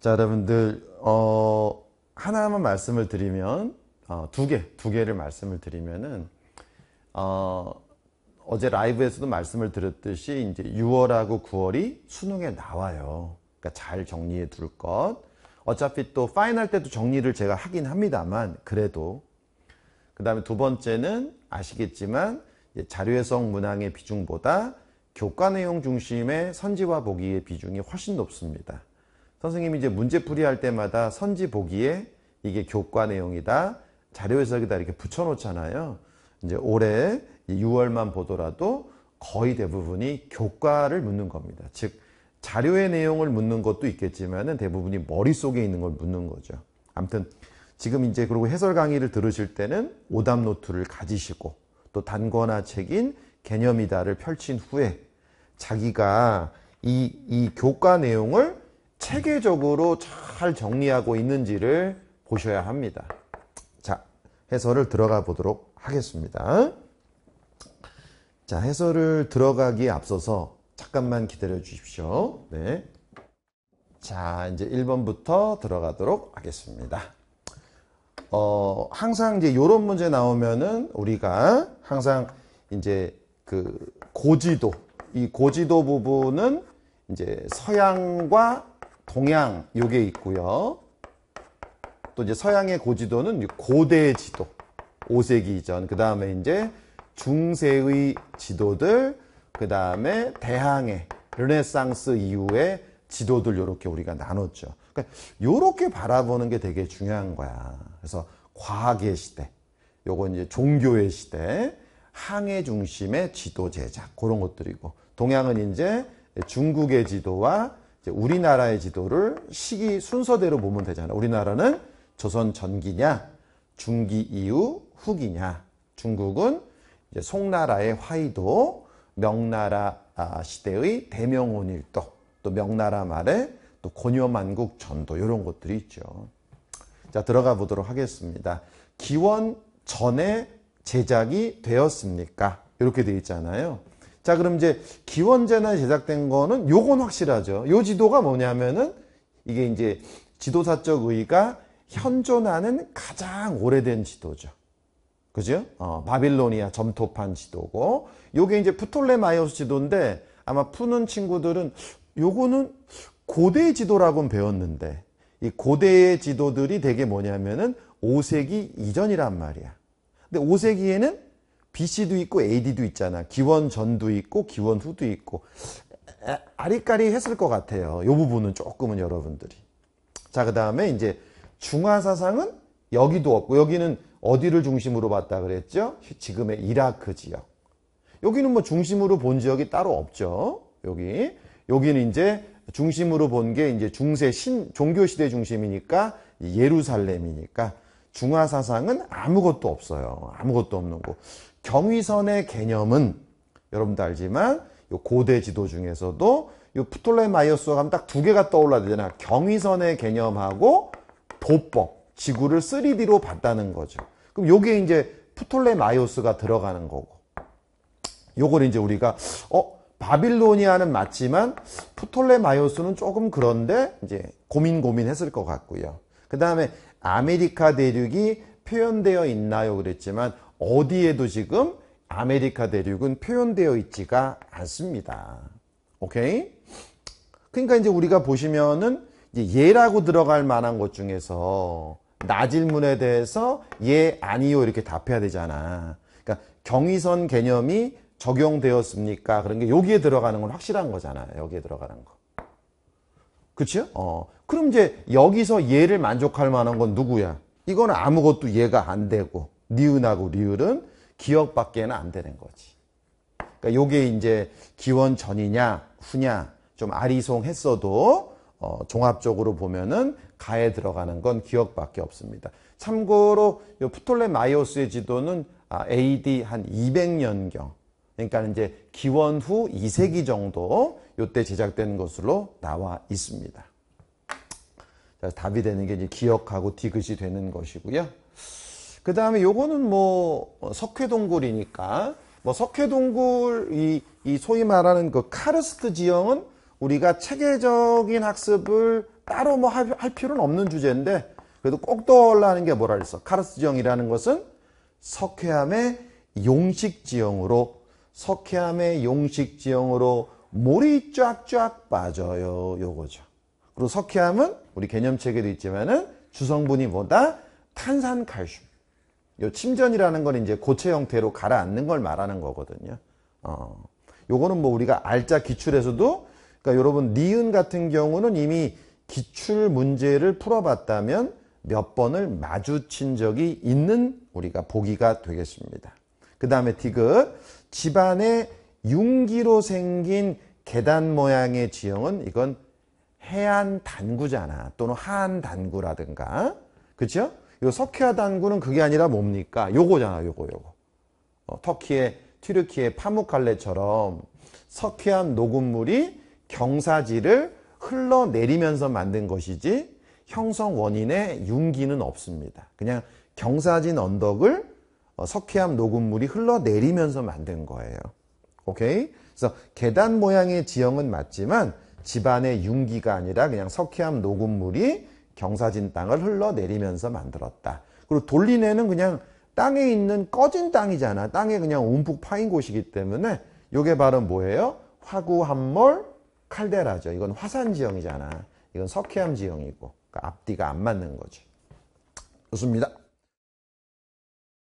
자 여러분들 어, 하나만 말씀을 드리면 어, 두개 두 개를 말씀을 드리면은 어, 어제 라이브에서도 말씀을 드렸듯이 이제 6월하고 9월이 수능에 나와요. 그러니까 잘 정리해 둘 것. 어차피 또 파이널 때도 정리를 제가 하긴 합니다만 그래도 그 다음에 두 번째는 아시겠지만 자료 해석 문항의 비중보다 교과 내용 중심의 선지와 보기의 비중이 훨씬 높습니다. 선생님이 이제 문제풀이 할 때마다 선지 보기에 이게 교과 내용이다, 자료 해석이다 이렇게 붙여놓잖아요. 이제 올해 6월만 보더라도 거의 대부분이 교과를 묻는 겁니다. 즉 자료의 내용을 묻는 것도 있겠지만 대부분이 머릿속에 있는 걸 묻는 거죠. 아무튼 지금 이제 그리고 해설 강의를 들으실 때는 오답 노트를 가지시고 또단권화 책인 개념이다를 펼친 후에 자기가 이, 이 교과 내용을 체계적으로 잘 정리하고 있는지를 보셔야 합니다. 자, 해설을 들어가 보도록 하겠습니다. 자, 해설을 들어가기에 앞서서 잠깐만 기다려 주십시오. 네. 자, 이제 1번부터 들어가도록 하겠습니다. 어, 항상 이제 요런 문제 나오면은 우리가 항상 이제 그 고지도, 이 고지도 부분은 이제 서양과 동양 요게 있고요. 또 이제 서양의 고지도는 고대 지도 5세기 이전 그 다음에 이제 중세의 지도들 그 다음에 대항해 르네상스 이후의 지도들 이렇게 우리가 나눴죠. 그러니까 이렇게 바라보는 게 되게 중요한 거야. 그래서 과학의 시대, 요건 이제 종교의 시대, 항해 중심의 지도 제작 그런 것들이고 동양은 이제 중국의 지도와 우리나라의 지도를 시기 순서대로 보면 되잖아. 우리나라는 조선 전기냐, 중기 이후 후기냐. 중국은 송나라의 화이도, 명나라 아, 시대의 대명원일도, 또 명나라 말에 또고녀만국 전도 이런 것들이 있죠. 자 들어가 보도록 하겠습니다. 기원 전에 제작이 되었습니까? 이렇게 되어 있잖아요. 자 그럼 이제 기원전에 제작된 거는 요건 확실하죠 요 지도가 뭐냐면은 이게 이제 지도사적 의의가 현존하는 가장 오래된 지도죠 그죠? 어, 바빌로니아 점토판 지도고 요게 이제 프톨레마이오스 지도인데 아마 푸는 친구들은 요거는 고대 지도라고 배웠는데 이 고대의 지도들이 되게 뭐냐면은 5세기 이전이란 말이야 근데 5세기에는 BC도 있고 AD도 있잖아. 기원 전도 있고 기원 후도 있고 아리까리 했을 것 같아요. 이 부분은 조금은 여러분들이. 자, 그 다음에 이제 중화 사상은 여기도 없고 여기는 어디를 중심으로 봤다 그랬죠? 지금의 이라크 지역. 여기는 뭐 중심으로 본 지역이 따로 없죠. 여기. 여기는 이제 중심으로 본 게 이제 중세 신 종교 시대 중심이니까 예루살렘이니까 중화사상은 아무것도 없어요. 아무것도 없는 거. 경위선의 개념은 여러분도 알지만 고대 지도 중에서도 요 프톨레마이오스가 하면 딱 두 개가 떠올라야 되잖아. 경위선의 개념하고 도법, 지구를 3D로 봤다는 거죠. 그럼 이게 이제 프톨레마이오스가 들어가는 거고. 요걸 이제 우리가 어 바빌로니아는 맞지만 프톨레마이오스는 조금 그런데 이제 고민 고민했을 것 같고요. 그 다음에 아메리카 대륙이 표현되어 있나요? 그랬지만 어디에도 지금 아메리카 대륙은 표현되어 있지가 않습니다. 오케이? 그러니까 이제 우리가 보시면은 예라고 들어갈 만한 것 중에서 나 질문에 대해서 예 아니요 이렇게 답해야 되잖아. 그러니까 경위선 개념이 적용되었습니까? 그런 게 여기에 들어가는 건 확실한 거잖아. 여기에 들어가는 거. 그렇죠? 어. 그럼 이제 여기서 얘를 만족할 만한 건 누구야? 이건 아무것도 얘가 안 되고 니은하고 리을은 기억밖에는 안 되는 거지. 그러니까 요게 이제 기원 전이냐 후냐 좀 아리송했어도 어, 종합적으로 보면은 가에 들어가는 건 기억밖에 없습니다. 참고로 요 프톨레마이오스의 지도는 아, AD 한 200년경 그러니까 이제 기원 후 2세기 정도 요때 제작된 것으로 나와 있습니다. 자, 답이 되는 게 이제 기억하고 디귿이 되는 것이고요. 그 다음에 요거는 뭐 석회동굴이니까 뭐 석회동굴 이, 이 소위 말하는 그 카르스트 지형은 우리가 체계적인 학습을 따로 뭐할 필요는 없는 주제인데 그래도 꼭 떠올라는 게 뭐라 그랬어? 카르스트 지형이라는 것은 석회암의 용식 지형으로 석회암의 용식 지형으로 물이 쫙쫙 빠져요. 요거죠. 그리고 석회암은 우리 개념책에도 있지만은 주성분이 뭐다? 탄산칼슘. 요 침전이라는 건 이제 고체 형태로 가라앉는 걸 말하는 거거든요. 어. 요거는 뭐 우리가 알짜 기출에서도 그러니까 여러분 니은 같은 경우는 이미 기출 문제를 풀어봤다면 몇 번을 마주친 적이 있는 우리가 보기가 되겠습니다. 그 다음에 디귿 집안의 융기로 생긴 계단 모양의 지형은 이건 해안 단구잖아. 또는 하안 단구라든가. 그쵸? 요 석회화 단구는 그게 아니라 뭡니까? 요거잖아, 요거, 요거. 어, 터키의, 튀르키의 파묵칼레처럼 석회암 녹음물이 경사지를 흘러내리면서 만든 것이지 형성 원인의 융기는 없습니다. 그냥 경사진 언덕을 어, 석회암 녹음물이 흘러내리면서 만든 거예요. 오케이? 그래서 계단 모양의 지형은 맞지만 집안의 융기가 아니라 그냥 석회암 녹음물이 경사진 땅을 흘러내리면서 만들었다. 그리고 돌리네는 그냥 땅에 있는 꺼진 땅이잖아. 땅에 그냥 움푹 파인 곳이기 때문에 이게 바로 뭐예요? 화구함몰 칼데라죠. 이건 화산 지형이잖아. 이건 석회암 지형이고 그러니까 앞뒤가 안 맞는 거죠. 좋습니다.